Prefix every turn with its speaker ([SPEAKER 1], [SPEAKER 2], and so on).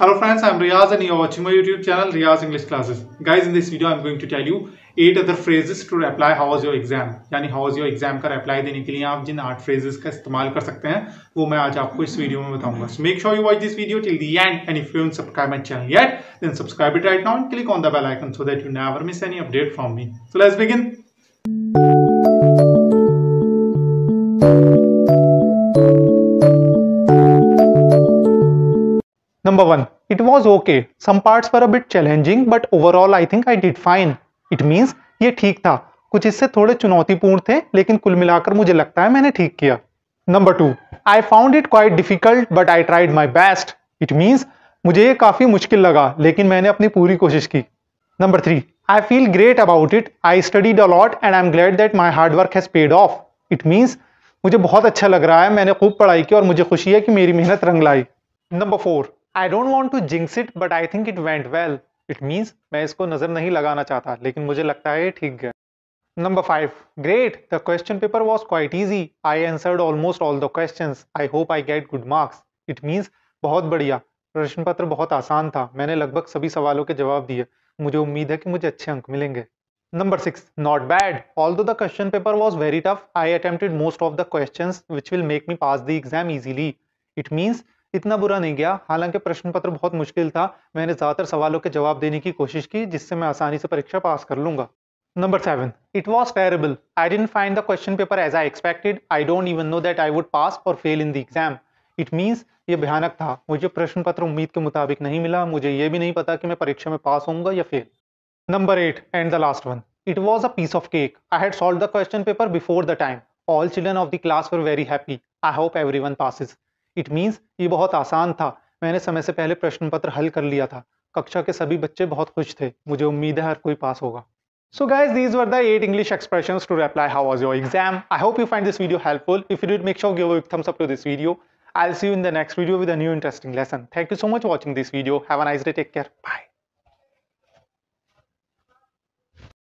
[SPEAKER 1] Hello friends, I'm Riaz and you're watching my YouTube channel Riaz English Classes. Guys, in this video I'm going to tell you 8 other phrases to reply how was your exam. यानी how was your exam का reply देने के लिए आप जिन 8 phrases का इस्तेमाल कर सकते हैं वो मैं आज आपको इस video में बताऊंगा. So make sure you watch this video till the end and if you haven't subscribed my channel yet, then subscribe it right now and click on the bell icon so that you never miss any update from me. So let's begin. Number one it was okay some part पर a bit challenging, but overall I think I did fine. It means ये ठीक था कुछ इससे थोड़े चुनौतीपूर्ण थे लेकिन कुल मिलाकर मुझे लगता है मैंने ठीक किया number two I found it quite difficult but I tried my best it means मुझे ये काफ़ी मुश्किल लगा लेकिन मैंने अपनी पूरी कोशिश की number three I feel great about it I studied a lot and I am glad that my hard work has paid off it means मुझे बहुत अच्छा लग रहा है मैंने खूब पढ़ाई की और मुझे खुशी है कि मेरी मेहनत रंग लाई number four I don't want to jinx it but I think it went well it means मैं इसको नज़र नहीं लगाना चाहता लेकिन मुझे लगता है ठीक गया number five great the question paper was quite easy I answered almost all the question I hope I get good marks it means बहुत बढ़िया प्रश्न पत्र बहुत आसान था मैंने लगभग सभी सवालों के जवाब दिए मुझे उम्मीद है कि मुझे अच्छे अंक मिलेंगे number six not bad although the question paper was very tough I attempted most of the question which will make me pass the exam easily. It means इतना बुरा नहीं गया हालांकि प्रश्न पत्र बहुत मुश्किल था मैंने ज़्यादातर सवालों के जवाब देने की कोशिश की जिससे मैं आसानी से परीक्षा पास कर लूंगा number seven it was terrible. I didn't find the question paper as I expected I don't even know that I would pass और fail in the exam it means ये भयानक था मुझे प्रश्न पत्र उम्मीद के मुताबिक नहीं मिला मुझे ये भी नहीं पता कि मैं परीक्षा में पास होऊंगा या fail number eight and the last one it was a piece of cake I had solve the question paper before the time all children of the class were very happy I hope everyone passes it means ये बहुत आसान था मैंने समय से पहले प्रश्न पत्र हल कर लिया था कक्षा के सभी बच्चे बहुत खुश थे मुझे उम्मीद है हर कोई पास होगा so guys these were the eight English expression to reply how was your exam I hope you find this video helpful if you make sure give thumbs up to this video I see you in the next video with new interesting lesson thank you so much watching this video have a nice take care bye